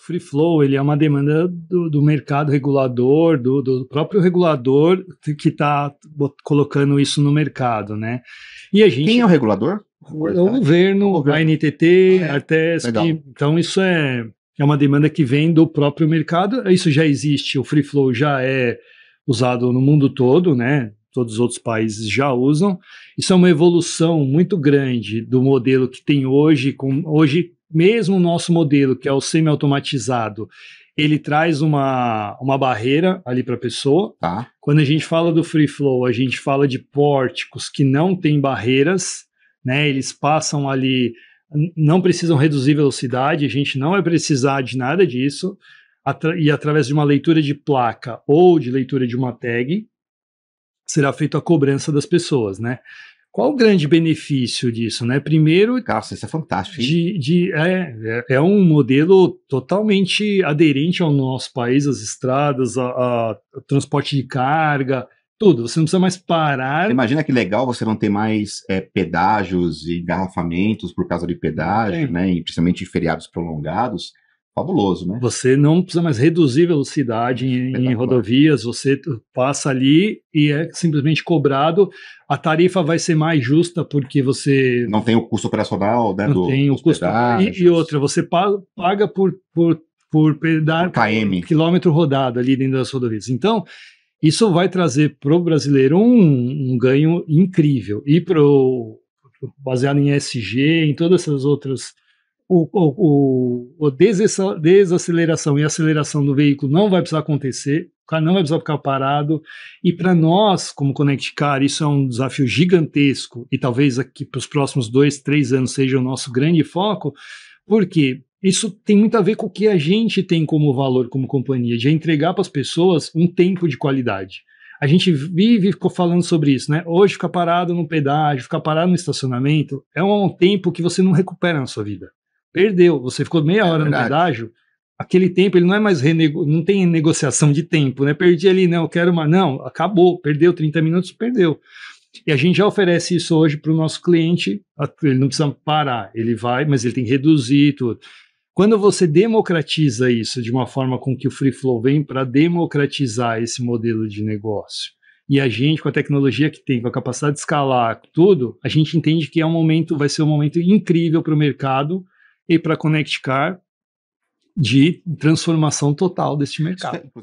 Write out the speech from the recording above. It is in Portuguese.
free flow ele é uma demanda do, do mercado regulador, do, do, próprio regulador que está colocando isso no mercado, né? E a gente quem é o regulador? É o, o governo, a NTT, é. Artesp. Então isso é é uma demanda que vem do próprio mercado. Isso já existe, o free flow já é usado no mundo todo, né? Todos os outros países já usam. Isso é uma evolução muito grande do modelo que tem hoje. Com, hoje mesmo o nosso modelo, que é o semi-automatizado, ele traz uma, uma barreira ali para a pessoa. Tá. Quando a gente fala do free flow, a gente fala de pórticos que não têm barreiras, né? Eles passam ali, não precisam reduzir velocidade, a gente não vai precisar de nada disso. Atra e através de uma leitura de placa ou de leitura de uma tag, será feita a cobrança das pessoas, né? Qual o grande benefício disso, né? Primeiro, Nossa, isso é fantástico. De, de, é, é, é um modelo totalmente aderente ao nosso país, as estradas, a, a, transporte de carga, tudo. Você não precisa mais parar. imagina que legal você não ter mais é, pedágios e engarrafamentos por causa de pedágio, Sim. né? E principalmente feriados prolongados fabuloso, né? Você não precisa mais reduzir velocidade em, em, rodovias, você passa ali e é simplesmente cobrado. A tarifa vai ser mais justa porque você. Não tem o custo operacional, né? Não do, tem o custo. E, e, outra, você paga por, por, por dar KM. quilômetro rodado ali dentro das rodovias. Então. Isso vai trazer para o brasileiro um, um ganho incrível. E para baseado em SG, em todas essas outras o, o, o, desaceleração e aceleração do veículo não vai precisar acontecer, o cara não vai precisar ficar parado. E para nós, como Connect Car, isso é um desafio gigantesco e talvez aqui para os próximos dois, três anos seja o nosso grande foco, porque isso tem muito a ver com o que a gente tem como valor como companhia, de entregar para as pessoas um tempo de qualidade. A gente vive falando sobre isso, né? Hoje ficar parado no pedágio, ficar parado no estacionamento é um tempo que você não recupera na sua vida. Perdeu. Você ficou meia é hora é no pedágio. Aquele tempo ele não é mais renego... não tem negociação de tempo, né? Perdi ali, não, eu quero uma Não, acabou, perdeu 30 minutos, perdeu. E a gente já oferece isso hoje para o nosso cliente. Ele não precisa parar, ele vai, mas ele tem que reduzir tudo. Quando você democratiza isso de uma forma com que o Free Flow vem para democratizar esse modelo de negócio, e a gente, com a tecnologia que tem, com a capacidade de escalar tudo, a gente entende que é um momento, vai ser um momento incrível para o mercado e para Connect Car de transformação total deste mercado. É,